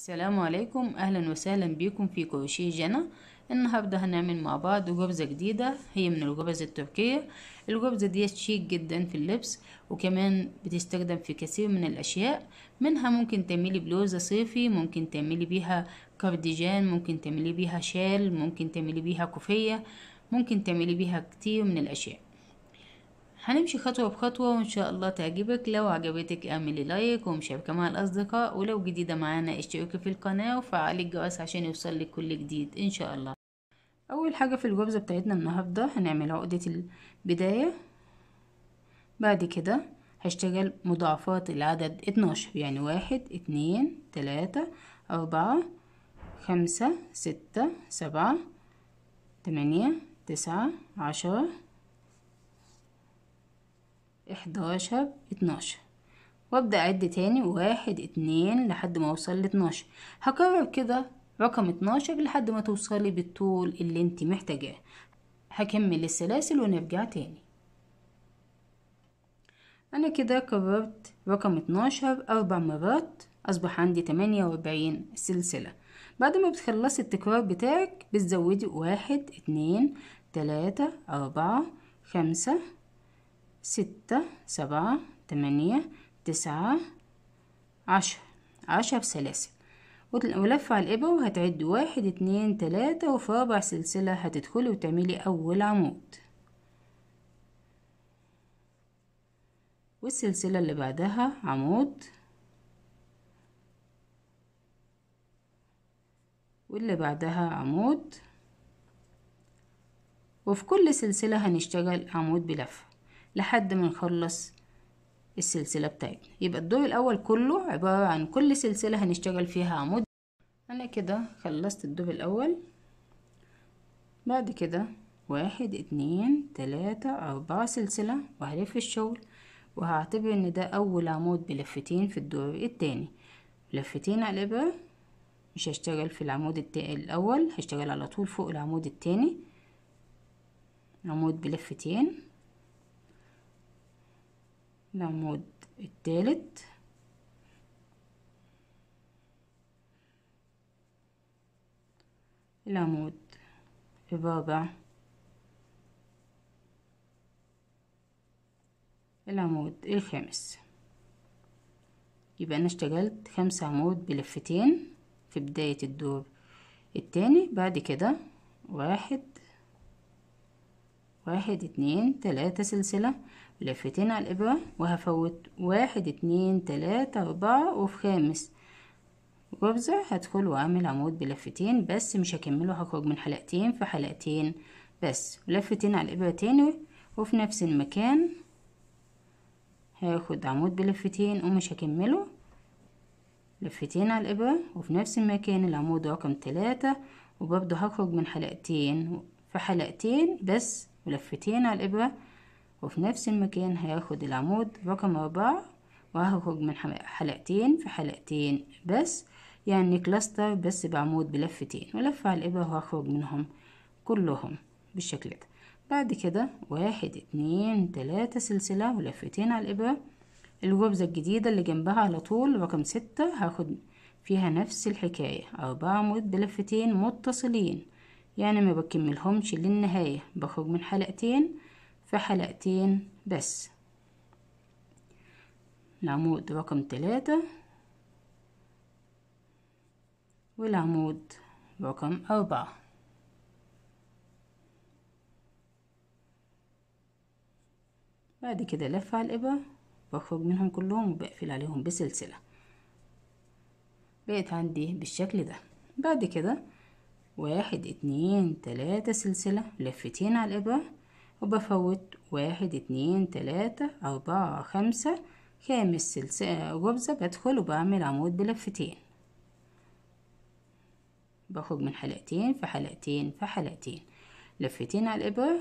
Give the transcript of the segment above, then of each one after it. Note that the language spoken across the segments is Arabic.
السلام عليكم اهلا وسهلا بيكم في كروشيه جنا النهارده هنعمل مع بعض جبزه جديده هي من الجبز التركيه الجبزه دي شيك جدا في اللبس وكمان بتستخدم في كثير من الاشياء منها ممكن تعملي بلوزه صيفي ممكن تعملي بيها كارديجان ممكن تعملي بيها شال ممكن تعملي بيها كوفيه ممكن تعملي بيها كتير من الاشياء هنمشي خطوة بخطوة وإن شاء الله تعجبك لو عجبتك اعملي لايك ومشاركة مع الأصدقاء ولو جديدة معانا اشتركي في القناة وفعلي الجرس عشان يوصلك كل جديد إن شاء الله أول حاجة في الخبزة بتاعتنا النهاردة هنعمل عقدة البداية بعد كده هشتغل مضاعفات العدد اتناشر يعني واحد اتنين تلاتة أربعة خمسة ستة سبعة تمانية تسعة عشرة 11 12 وابدأ اعد تاني واحد اتنين لحد ما اوصل لاتناشر هكرر كده رقم اتناشر لحد ما توصلي بالطول اللي انت محتاجاه هكمل السلاسل ونرجع تاني انا كده كررت رقم اتناشر اربع مرات اصبح عندي تمانية واربعين سلسلة بعد ما بتخلصي التكرار بتاعك بتزودي واحد اتنين تلاتة اربعة خمسة ستة سبعة تمانية تسعة عشرة عشر بسلاسل ولف على الإبرة وهتعد واحد اتنين تلاتة وفي رابع سلسلة هتدخلي وتعملي أول عمود والسلسلة اللي بعدها عمود واللي بعدها عمود وفي كل سلسلة هنشتغل عمود بلفة لحد ما نخلص السلسلة بتاعتنا يبقى الدور الأول كله عبارة عن كل سلسلة هنشتغل فيها عمود أنا كده خلصت الدور الأول بعد كده واحد اتنين تلاتة أربعة سلسلة وهلف الشغل وهعتبر إن ده أول عمود بلفتين في الدور التاني لفتين على الإبرة مش هشتغل في العمود التاني الأول هشتغل على طول فوق العمود التاني عمود بلفتين العمود الثالث العمود الرابع العمود الخامس يبقى انا اشتغلت خمس عمود بلفتين في بداية الدور الثاني بعد كده واحد واحد اتنين تلاتة سلسلة لفتين على الإبرة وهفوت واحد اتنين تلاتة أربعة وفي خامس غرزة هدخل وأعمل عمود بلفتين بس مش هكمله هخرج من حلقتين في حلقتين بس لفتين على الإبرة تاني وفي نفس المكان هاخد عمود بلفتين ومش هكمله لفتين على الإبرة وفي نفس المكان العمود رقم تلاتة وبرضه هخرج من حلقتين في حلقتين بس ولفتين على الإبرة وفي نفس المكان هاخد العمود رقم أربعة وهخرج من حلقتين في حلقتين بس يعني كلاستر بس بعمود بلفتين ولف على الإبرة وهخرج منهم كلهم بالشكل ده بعد كده واحد اتنين تلاتة سلسلة ولفتين على الإبرة الغرزة الجديدة اللي جنبها على طول رقم ستة هاخد فيها نفس الحكاية أربعة عمود بلفتين متصلين يعني ما بكملهمش للنهاية بخرج من حلقتين في حلقتين بس العمود رقم ثلاثة والعمود رقم أربعة بعد كده لف على الإبرة بخرج منهم كلهم وبقفل عليهم بسلسلة بقت عندي بالشكل ده بعد كده واحد اتنين تلاتة سلسلة لفتين على الإبرة وبفوت واحد اتنين تلاتة أربعة خمسة خامس سلسلة غرزة بدخل وبعمل عمود بلفتين بخرج من حلقتين في حلقتين في حلقتين لفتين على الإبرة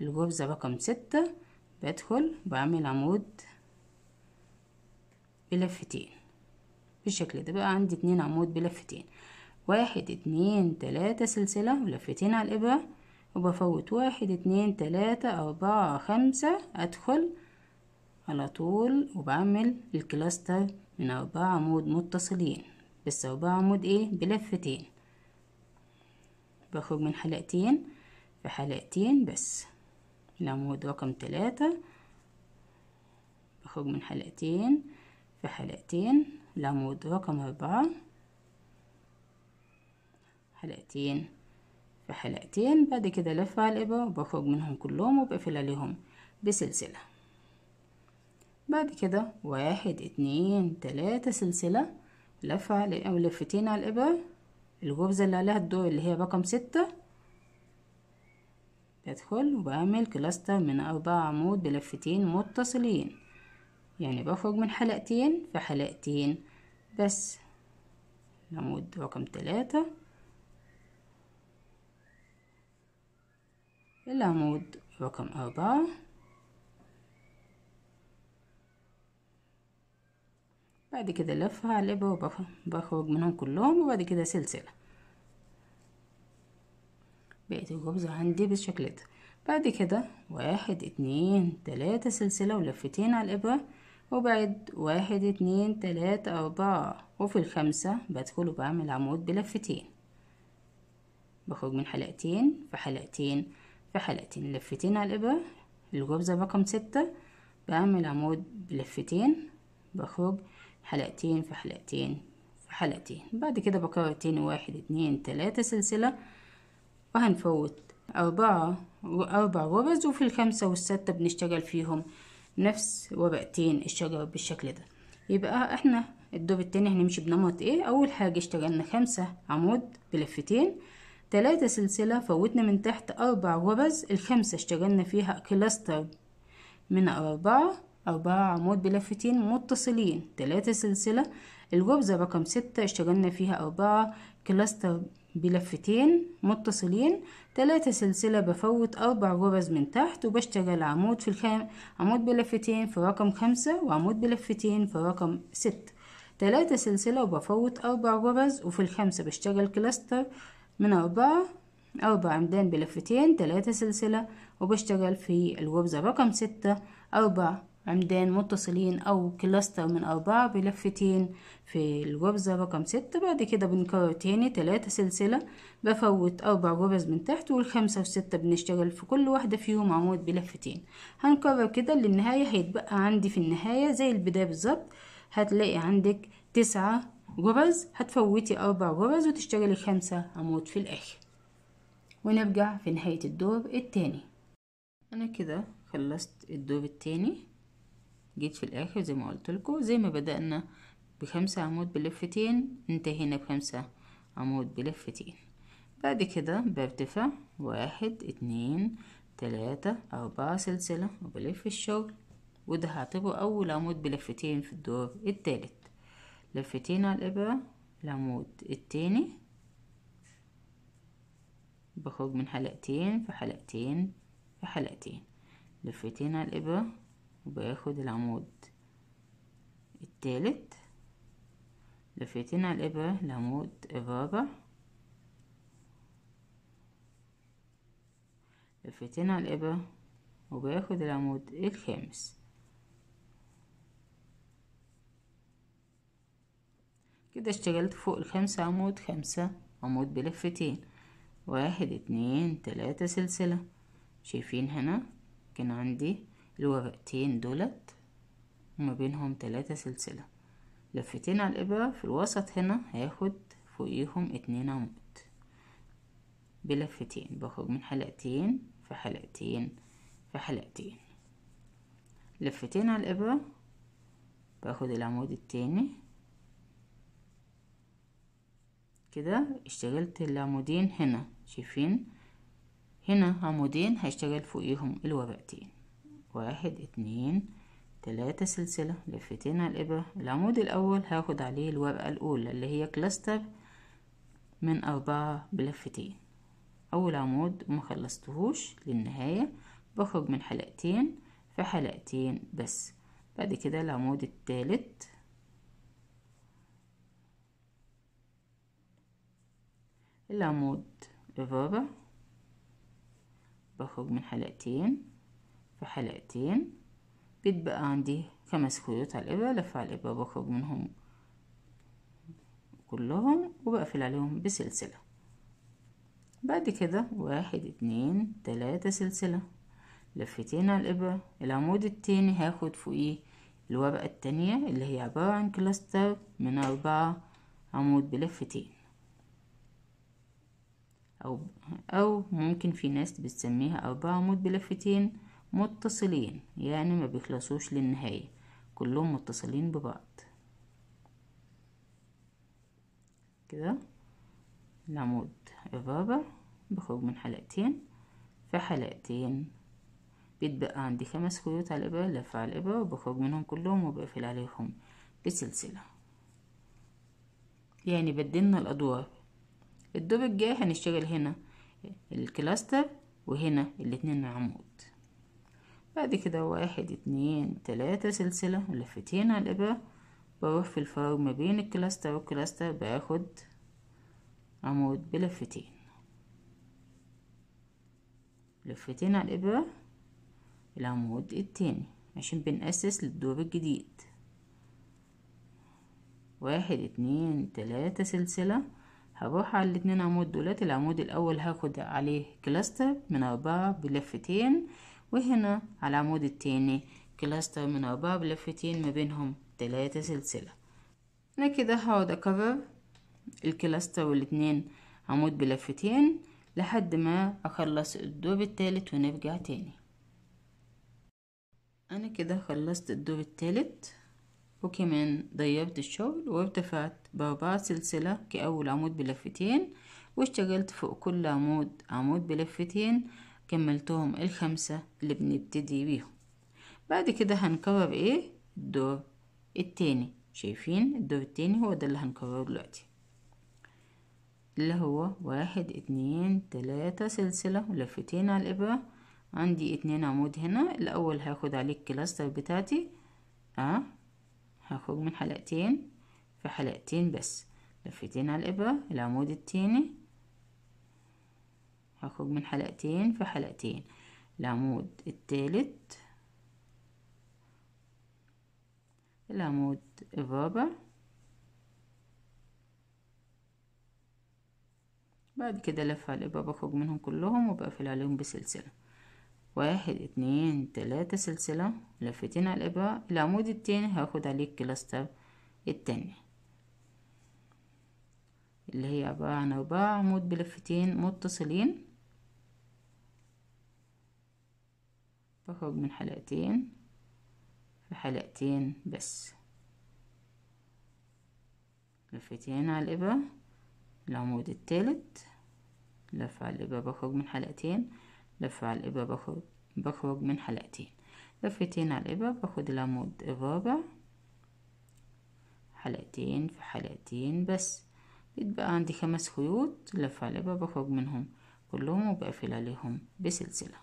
الغرزة رقم ستة بدخل بعمل عمود بلفتين بالشكل ده بقى عندي اتنين عمود بلفتين واحد اتنين تلاتة سلسلة ولفتين على الإبرة وبفوت واحد اتنين تلاتة أربعة خمسة أدخل على طول وبعمل الكلاستر من أربعة عمود متصلين بس أربعة عمود إيه بلفتين بخرج من حلقتين في حلقتين بس العمود رقم تلاتة بخرج من حلقتين في حلقتين العمود رقم أربعة حلقتين في حلقتين بعد كده لف على الإبرة وبخرج منهم كلهم وبقفل عليهم بسلسلة بعد كده واحد اتنين تلاتة سلسلة لفة على أو لفتين على الإبرة الغرزة اللي عليها الدور اللي هي رقم ستة بدخل وبعمل كلاستر من أربع عمود بلفتين متصلين يعني بخرج من حلقتين في حلقتين بس العمود رقم تلاتة العمود رقم أربعة بعد كده لفة على الإبرة وبخرج منهم كلهم وبعد كده سلسلة بقيت الخبز عندي بالشكل ده بعد كده واحد اتنين تلاتة سلسلة ولفتين على الإبرة وبعد واحد اتنين تلاتة أربعة وفي الخمسة بدخل وبعمل عمود بلفتين بخرج من حلقتين في حلقتين في حلقتين لفتين على الإبرة الغرزة رقم ستة بعمل عمود بلفتين بخرج حلقتين في حلقتين في حلقتين بعد كده بكرر تاني واحد اتنين تلاتة سلسلة وهنفوت أربعة أربع غرز وفي الخمسة والستة بنشتغل فيهم نفس ورقتين الشجر بالشكل ده يبقى احنا الدور التاني هنمشي بنمط ايه أول حاجة اشتغلنا خمسة عمود بلفتين تلاتة سلسلة فوتنا من تحت أربع غرز الخمسة اشتغلنا فيها كلاستر من أربعة أربعة عمود بلفتين متصلين تلاتة سلسلة الغرزة رقم ستة اشتغلنا فيها أربعة كلاستر بلفتين متصلين تلاتة سلسلة بفوت أربع غرز من تحت وبشتغل عمود في الخام عمود بلفتين في رقم خمسة وعمود بلفتين في رقم ستة تلاتة سلسلة وبفوت أربع غرز وفي الخمسة بشتغل كلاستر من أربعة أربع عمدان بلفتين تلاتة سلسلة وبشتغل في الغرزة رقم ستة أربع عمدان متصلين أو كلاستر من أربعة بلفتين في الغرزة رقم ستة بعد كده بنكرر تاني تلاتة سلسلة بفوت أربع غرز من تحت والخمسة وستة بنشتغل في كل واحدة فيهم عمود بلفتين هنكرر كده للنهاية هيتبقى عندي في النهاية زي البداية بالظبط هتلاقي عندك تسعة غرز هتفوتي أربع غرز وتشتغلي خمسة عمود في الآخر ونرجع في نهاية الدور التاني أنا كده خلصت الدور التاني جيت في الآخر زي ما قلت لكم زي ما بدأنا بخمسة عمود بلفتين انتهينا بخمسة عمود بلفتين بعد كده برتفع واحد اتنين تلاتة أربعة سلسلة وبلف الشغل وده هعتبره أول عمود بلفتين في الدور التالت لفتينا الإبرة العمود التاني بخرج من حلقتين في حلقتين في حلقتين لفتينا الإبرة وباخد العمود التالت لفتينا الإبرة العمود الرابع لفتينا الإبرة وباخد العمود الخامس كده اشتغلت فوق الخمسة عمود خمسة عمود بلفتين واحد اتنين تلاتة سلسلة شايفين هنا كان عندي الورقتين دولت وما بينهم تلاتة سلسلة لفتين على الإبرة في الوسط هنا هاخد فوقيهم اتنين عمود بلفتين بخرج من حلقتين في حلقتين في حلقتين لفتين على الإبرة باخد العمود التاني كده اشتغلت العمودين هنا شايفين هنا عمودين هشتغل فوقيهم الورقتين واحد اتنين تلاتة سلسلة لفتين على الإبرة العمود الأول هاخد عليه الورقة الأولى اللي هي كلاستر من أربعة بلفتين أول عمود مخلصتهوش للنهاية بخرج من حلقتين في حلقتين بس بعد كده العمود التالت العمود إبرة بخرج من حلقتين في حلقتين بيتبقى عندي خمس خيوط على الإبرة لف على الإبرة بخرج منهم كلهم وبقفل عليهم بسلسلة بعد كده واحد اتنين تلاتة سلسلة لفتين على الإبرة العمود التاني هاخد فوقيه الورقة التانية اللي هي عبارة عن كلاستر من أربعة عمود بلفتين أو, أو ممكن في ناس بتسميها عمود بلفتين متصلين يعني ما بيخلصوش للنهاية كلهم متصلين ببعض كده العمود الرابع بخرج من حلقتين في حلقتين بيتبقى عندي خمس خيوط على الإبرة لف على الإبرة وبخرج منهم كلهم وبقفل عليهم بسلسلة يعني بدلنا الأدوار الدور الجاي هنشتغل هنا الكلاستر وهنا الاتنين العمود بعد كده واحد اتنين تلاتة سلسلة لفتين على الإبرة بروح في الفراغ ما بين الكلاستر والكلاستر باخد عمود بلفتين لفتين على الإبرة العمود التاني عشان بنأسس للدور الجديد واحد اتنين تلاتة سلسلة هروح على الاتنين عمود دولات العمود الاول هاخد عليه كلاستر من اربعة بلفتين وهنا على العمود التاني كلاستر من اربعة بلفتين ما بينهم تلاتة سلسلة انا كده هقعد اكرر الكلاستر والاتنين عمود بلفتين لحد ما اخلص الدور التالت ونرجع تاني انا كده خلصت الدور التالت وكمان ضيبت الشغل وارتفعت بأربعة سلسلة كأول عمود بلفتين واشتغلت فوق كل عمود عمود بلفتين كملتهم الخمسة اللي بنبتدي بيهم بعد كده هنكرر ايه الدور التاني شايفين الدور التاني هو ده اللي هنكرره دلوقتي اللي هو واحد اتنين تلاتة سلسلة ولفتين على الإبرة عندي اتنين عمود هنا الأول هاخد عليه الكلاستر بتاعتي اه هخرج من حلقتين في حلقتين بس لفتين على الإبرة العمود التاني هخرج من حلقتين في حلقتين العمود التالت العمود الرابع بعد كده لف على الإبرة بخرج منهم كلهم وبقفل عليهم بسلسلة واحد اتنين تلاتة سلسلة لفتين على الإبرة العمود التاني هاخد عليه الكلاستر التاني اللي هي عبارة عن أربعة عمود بلفتين متصلين بخرج من حلقتين في حلقتين بس لفتين على الإبرة العمود التالت لف على الإبرة بخرج من حلقتين لف على الإبرة بخرج, بخرج من حلقتين لفتين على الإبرة باخد العمود الرابع حلقتين في حلقتين بس بيتبقى عندي خمس خيوط لف على الإبرة بخرج منهم كلهم وبقفل عليهم بسلسلة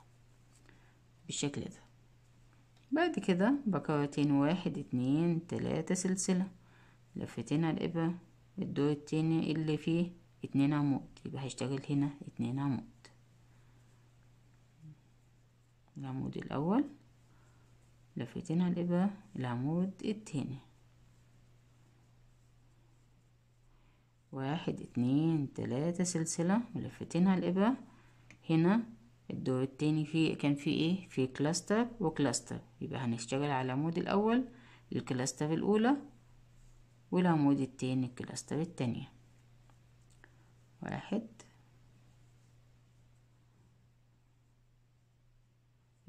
بالشكل ده بعد كده بكرتين واحد اتنين تلاتة سلسلة لفتين على الإبرة الدور التاني اللي فيه اتنين عمود يبقى هشتغل هنا اتنين عمود العمود الأول على الإبرة العمود التاني واحد اتنين تلاتة سلسلة على الإبرة هنا الدور التاني فيه كان فيه ايه فيه كلاستر وكلاستر يبقى هنشتغل على العمود الأول الكلاستر الأولى والعمود التاني الكلاستر التانية واحد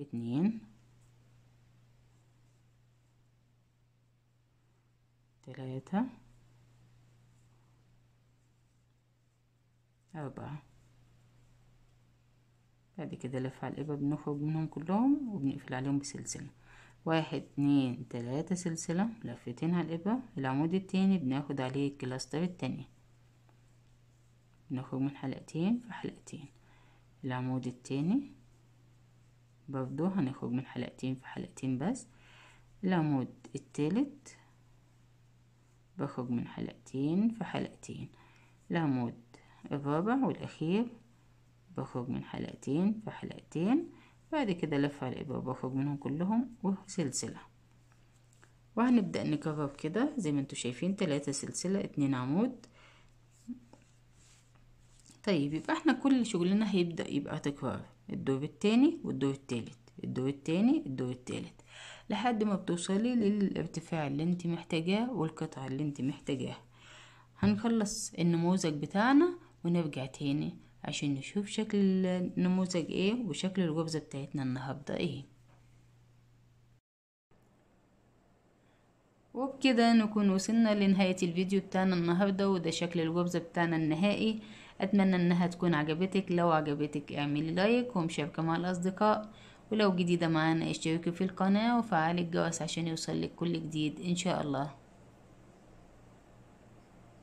اتنين تلاتة أربعة بعد كده لف على الإبر بنخرج منهم كلهم وبنقفل عليهم بسلسلة واحد اتنين تلاتة سلسلة لفتين على الإبر العمود التاني بناخد عليه الكلاستر التانية بنخرج من حلقتين في حلقتين العمود التاني برضو هنخرج من حلقتين في حلقتين بس العمود التالت بخرج من حلقتين في حلقتين العمود الرابع والأخير بخرج من حلقتين في حلقتين بعد كده لف على الإبرة بخرج منهم كلهم وسلسلة وهنبدأ نكرر كده زي ما انتوا شايفين تلاتة سلسلة اتنين عمود طيب يبقى احنا كل شغلنا هيبدأ يبقى تكرار الدور التاني والدور التالت الدور التاني الدور التالت لحد ما بتوصلي للارتفاع اللي انت محتاجاه والقطعة اللي انت محتاجاها هنخلص النموذج بتاعنا ونرجع تاني عشان نشوف شكل النموذج ايه وشكل الغرزة بتاعتنا النهاردة ايه وبكده نكون وصلنا لنهاية الفيديو بتاعنا النهاردة وده شكل الغرزة بتاعنا النهائي اتمنى انها تكون عجبتك لو عجبتك اعملي لايك ومشاركه مع الاصدقاء ولو جديده معانا اشتركي في القناه وفعلي الجرس عشان يوصلك كل جديد ان شاء الله